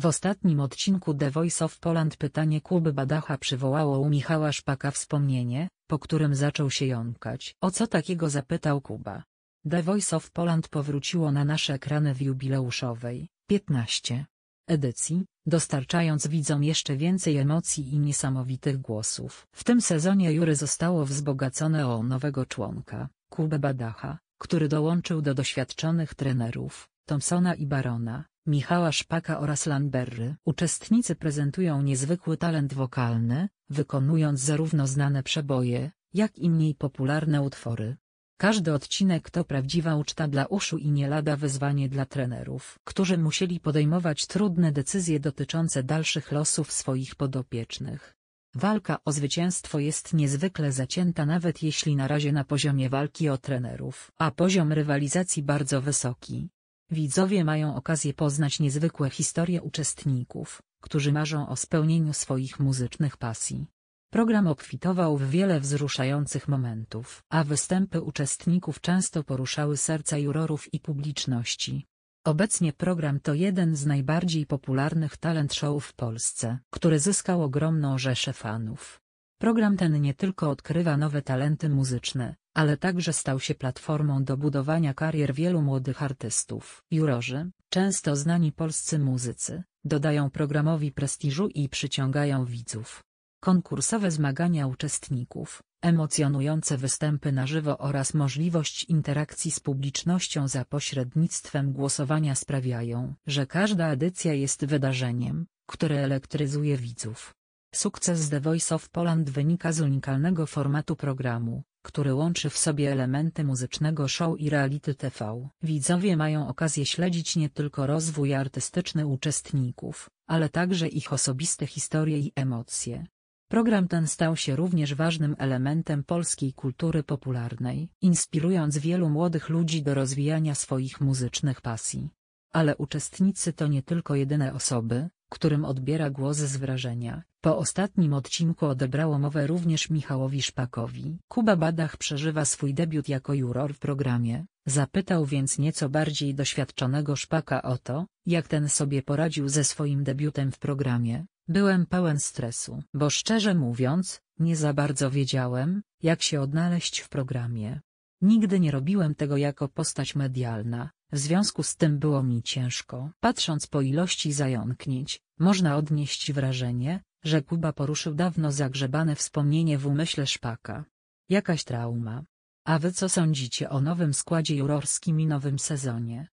W ostatnim odcinku The Voice of Poland pytanie Kuby Badacha przywołało u Michała Szpaka wspomnienie, po którym zaczął się jąkać. O co takiego zapytał Kuba? The Voice of Poland powróciło na nasze ekrany w jubileuszowej, 15. edycji, dostarczając widzom jeszcze więcej emocji i niesamowitych głosów. W tym sezonie jury zostało wzbogacone o nowego członka, Kubę Badacha, który dołączył do doświadczonych trenerów, Thompsona i Barona, Michała Szpaka oraz Lanberry. Uczestnicy prezentują niezwykły talent wokalny, wykonując zarówno znane przeboje, jak i mniej popularne utwory. Każdy odcinek to prawdziwa uczta dla uszu i nie lada wyzwanie dla trenerów, którzy musieli podejmować trudne decyzje dotyczące dalszych losów swoich podopiecznych. Walka o zwycięstwo jest niezwykle zacięta nawet jeśli na razie na poziomie walki o trenerów, a poziom rywalizacji bardzo wysoki. Widzowie mają okazję poznać niezwykłe historie uczestników, którzy marzą o spełnieniu swoich muzycznych pasji. Program obfitował w wiele wzruszających momentów, a występy uczestników często poruszały serca jurorów i publiczności. Obecnie program to jeden z najbardziej popularnych talent show w Polsce, który zyskał ogromną rzeszę fanów. Program ten nie tylko odkrywa nowe talenty muzyczne, ale także stał się platformą do budowania karier wielu młodych artystów. Jurorzy, często znani polscy muzycy, dodają programowi prestiżu i przyciągają widzów. Konkursowe zmagania uczestników, emocjonujące występy na żywo oraz możliwość interakcji z publicznością za pośrednictwem głosowania sprawiają, że każda edycja jest wydarzeniem, które elektryzuje widzów. Sukces The Voice of Poland wynika z unikalnego formatu programu, który łączy w sobie elementy muzycznego show i reality TV. Widzowie mają okazję śledzić nie tylko rozwój artystyczny uczestników, ale także ich osobiste historie i emocje. Program ten stał się również ważnym elementem polskiej kultury popularnej, inspirując wielu młodych ludzi do rozwijania swoich muzycznych pasji. Ale uczestnicy to nie tylko jedyne osoby, którym odbiera głos z wrażenia. Po ostatnim odcinku odebrało mowę również Michałowi Szpakowi. Kuba Badach przeżywa swój debiut jako juror w programie. Zapytał więc nieco bardziej doświadczonego Szpaka o to, jak ten sobie poradził ze swoim debiutem w programie. Byłem pełen stresu, bo szczerze mówiąc, nie za bardzo wiedziałem, jak się odnaleźć w programie. Nigdy nie robiłem tego jako postać medialna, w związku z tym było mi ciężko. Patrząc po ilości zająknięć, można odnieść wrażenie, że Kuba poruszył dawno zagrzebane wspomnienie w umyśle szpaka. Jakaś trauma. A wy co sądzicie o nowym składzie jurorskim i nowym sezonie?